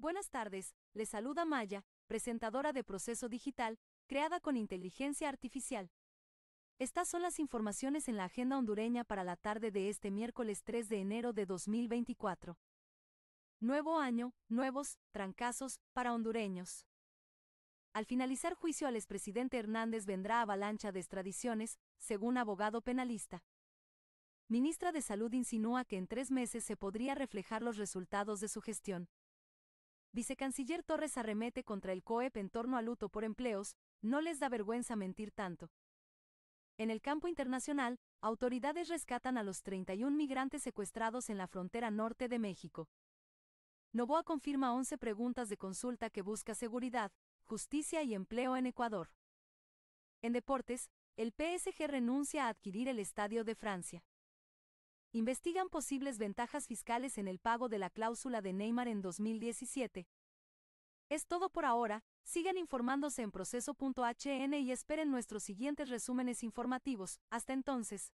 Buenas tardes, les saluda Maya, presentadora de Proceso Digital, creada con inteligencia artificial. Estas son las informaciones en la agenda hondureña para la tarde de este miércoles 3 de enero de 2024. Nuevo año, nuevos, trancazos, para hondureños. Al finalizar juicio al expresidente Hernández vendrá avalancha de extradiciones, según abogado penalista. Ministra de Salud insinúa que en tres meses se podría reflejar los resultados de su gestión. Vicecanciller Torres arremete contra el COEP en torno a luto por empleos, no les da vergüenza mentir tanto. En el campo internacional, autoridades rescatan a los 31 migrantes secuestrados en la frontera norte de México. Novoa confirma 11 preguntas de consulta que busca seguridad, justicia y empleo en Ecuador. En deportes, el PSG renuncia a adquirir el Estadio de Francia investigan posibles ventajas fiscales en el pago de la cláusula de Neymar en 2017. Es todo por ahora, sigan informándose en proceso.hn y esperen nuestros siguientes resúmenes informativos. Hasta entonces.